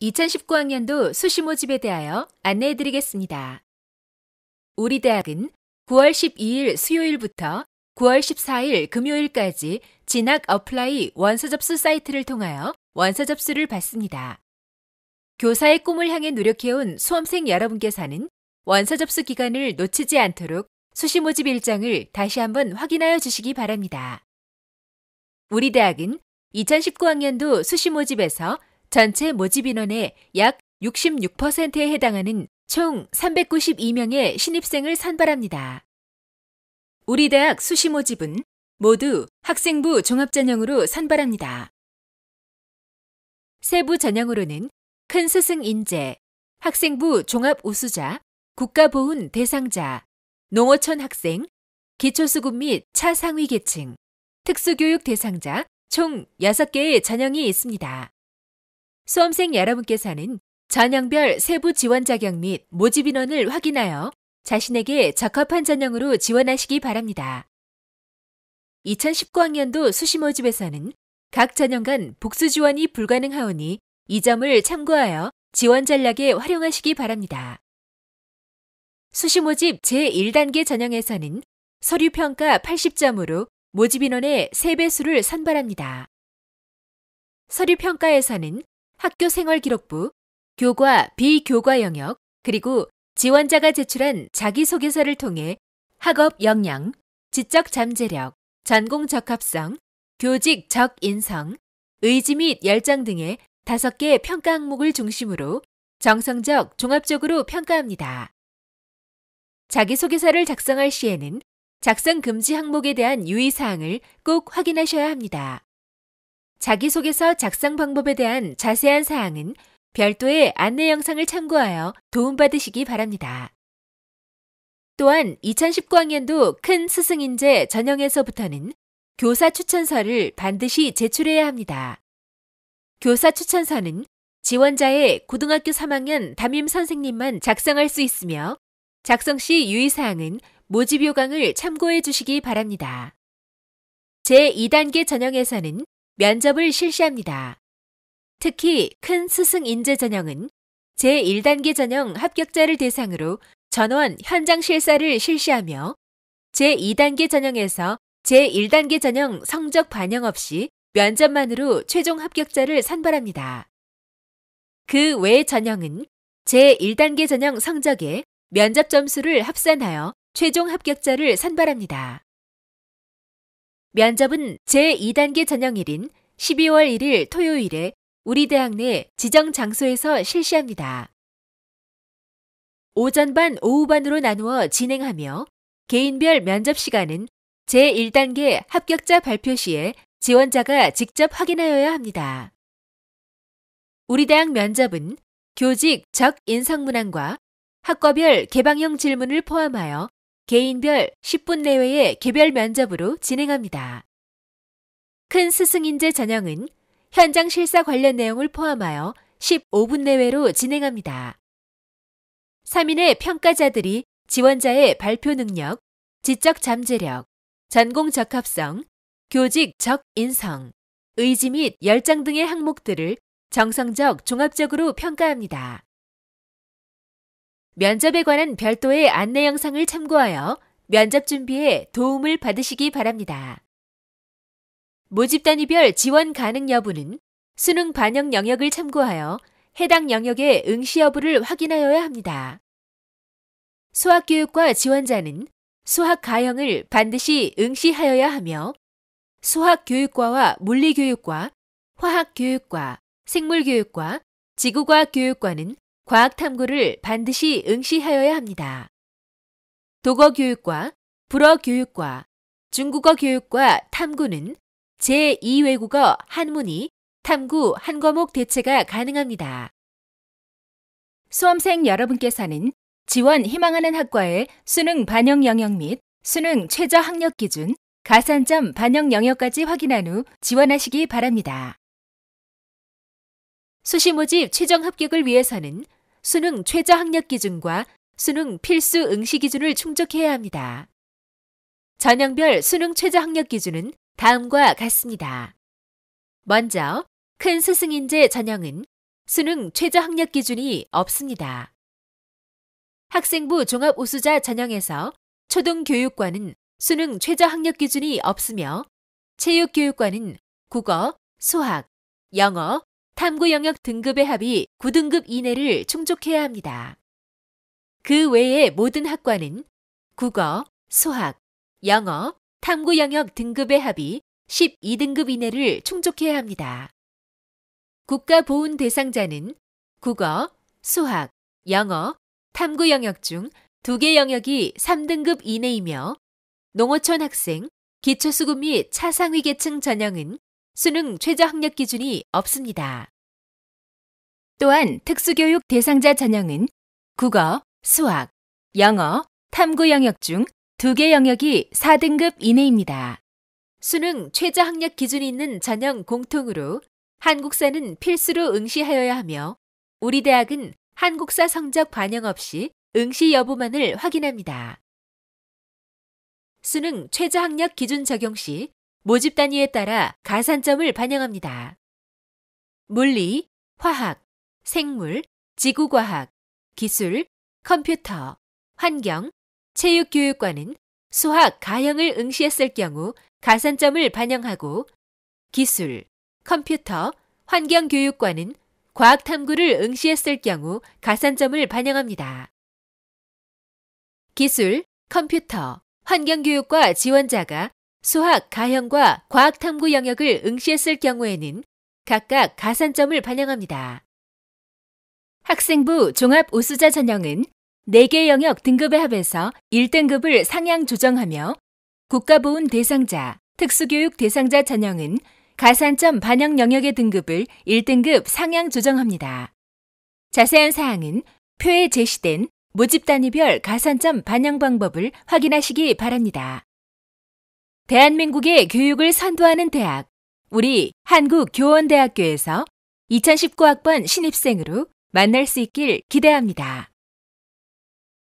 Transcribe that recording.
2019학년도 수시 모집에 대하여 안내해 드리겠습니다. 우리 대학은 9월 12일 수요일부터 9월 14일 금요일까지 진학 어플라이 원서 접수 사이트를 통하여 원서 접수를 받습니다. 교사의 꿈을 향해 노력해온 수험생 여러분께서는 원서 접수 기간을 놓치지 않도록 수시 모집 일정을 다시 한번 확인하여 주시기 바랍니다. 우리 대학은 2019학년도 수시 모집에서 전체 모집 인원의 약 66%에 해당하는 총 392명의 신입생을 선발합니다. 우리 대학 수시 모집은 모두 학생부 종합전형으로 선발합니다. 세부 전형으로는 큰 스승 인재, 학생부 종합 우수자, 국가보훈 대상자, 농어촌 학생, 기초수급 및 차상위 계층, 특수교육 대상자 총 6개의 전형이 있습니다. 수험생 여러분께서는 전형별 세부 지원 자격 및 모집 인원을 확인하여 자신에게 적합한 전형으로 지원하시기 바랍니다. 2019학년도 수시 모집에서는 각 전형 간 복수 지원이 불가능하오니 이 점을 참고하여 지원 전략에 활용하시기 바랍니다. 수시 모집 제1단계 전형에서는 서류 평가 80점으로 모집 인원의 3배수를 선발합니다. 서류 평가에서는 학교 생활 기록부, 교과, 비교과 영역, 그리고 지원자가 제출한 자기소개서를 통해 학업 역량, 지적 잠재력, 전공 적합성, 교직 적인성, 의지 및 열정 등의 다섯 개의 평가 항목을 중심으로 정성적 종합적으로 평가합니다. 자기소개서를 작성할 시에는 작성 금지 항목에 대한 유의사항을 꼭 확인하셔야 합니다. 자기소개서 작성 방법에 대한 자세한 사항은 별도의 안내 영상을 참고하여 도움받으시기 바랍니다. 또한 2019학년도 큰 스승인재 전형에서부터는 교사 추천서를 반드시 제출해야 합니다. 교사 추천서는 지원자의 고등학교 3학년 담임 선생님만 작성할 수 있으며 작성 시 유의사항은 모집 요강을 참고해 주시기 바랍니다. 제2단계 전형에서는 면접을 실시합니다. 특히 큰 스승 인재 전형은 제1단계 전형 합격자를 대상으로 전원 현장 실사를 실시하며 제2단계 전형에서 제1단계 전형 성적 반영 없이 면접만으로 최종 합격자를 선발합니다. 그 외 전형은 제1단계 전형 성적에 면접 점수를 합산하여 최종 합격자를 선발합니다. 면접은 제2단계 전형일인 12월 1일 토요일에 우리 대학 내 지정 장소에서 실시합니다. 오전반, 오후반으로 나누어 진행하며 개인별 면접 시간은 제1단계 합격자 발표 시에 지원자가 직접 확인하여야 합니다. 우리 대학 면접은 교직 적 인성문항과 학과별 개방형 질문을 포함하여 개인별 10분 내외의 개별 면접으로 진행합니다. 큰 스승인재 전형은 현장 실사 관련 내용을 포함하여 15분 내외로 진행합니다. 3인의 평가자들이 지원자의 발표 능력, 지적 잠재력, 전공 적합성, 교직 적인성, 의지 및 열정 등의 항목들을 정성적 종합적으로 평가합니다. 면접에 관한 별도의 안내 영상을 참고하여 면접 준비에 도움을 받으시기 바랍니다. 모집 단위별 지원 가능 여부는 수능 반영 영역을 참고하여 해당 영역의 응시 여부를 확인하여야 합니다. 수학교육과 지원자는 수학 가형을 반드시 응시하여야 하며 수학교육과와 물리교육과, 화학교육과, 생물교육과, 지구과학교육과는 과학 탐구를 반드시 응시하여야 합니다. 독어 교육과 불어 교육과 중국어 교육과 탐구는 제2외국어 한문이 탐구 한 과목 대체가 가능합니다. 수험생 여러분께서는 지원 희망하는 학과의 수능 반영 영역 및 수능 최저 학력 기준, 가산점 반영 영역까지 확인한 후 지원하시기 바랍니다. 수시 모집 최종 합격을 위해서는 수능 최저 학력 기준과 수능 필수 응시 기준을 충족해야 합니다. 전형별 수능 최저 학력 기준은 다음과 같습니다. 먼저, 큰 스승인재 전형은 수능 최저 학력 기준이 없습니다. 학생부 종합 우수자 전형에서 초등교육과는 수능 최저 학력 기준이 없으며 체육교육과는 국어, 수학, 영어, 탐구 영역 등급의 합이 9등급 이내를 충족해야 합니다. 그 외의 모든 학과는 국어, 수학, 영어, 탐구 영역 등급의 합이 12등급 이내를 충족해야 합니다. 국가 보훈 대상자는 국어, 수학, 영어, 탐구 영역 중 두 개 영역이 3등급 이내이며 농어촌 학생, 기초수급 및 차상위계층 전형은 수능 최저 학력 기준이 없습니다. 또한 특수교육 대상자 전형은 국어, 수학, 영어, 탐구 영역 중 두 개 영역이 4등급 이내입니다. 수능 최저 학력 기준이 있는 전형 공통으로 한국사는 필수로 응시하여야 하며 우리 대학은 한국사 성적 반영 없이 응시 여부만을 확인합니다. 수능 최저 학력 기준 적용 시 모집 단위에 따라 가산점을 반영합니다. 물리, 화학, 생물, 지구과학, 기술, 컴퓨터, 환경, 체육교육과는 수학 가형을 응시했을 경우 가산점을 반영하고 기술, 컴퓨터, 환경교육과는 과학탐구를 응시했을 경우 가산점을 반영합니다. 기술, 컴퓨터, 환경교육과 지원자가 수학, 가형과 과학탐구 영역을 응시했을 경우에는 각각 가산점을 반영합니다. 학생부 종합 우수자 전형은 4개 영역 등급에 합해서 1등급을 상향 조정하며 국가보훈 대상자, 특수교육 대상자 전형은 가산점 반영 영역의 등급을 1등급 상향 조정합니다. 자세한 사항은 표에 제시된 모집 단위별 가산점 반영 방법을 확인하시기 바랍니다. 대한민국의 교육을 선도하는 대학, 우리 한국교원대학교에서 2019학번 신입생으로 만날 수 있길 기대합니다.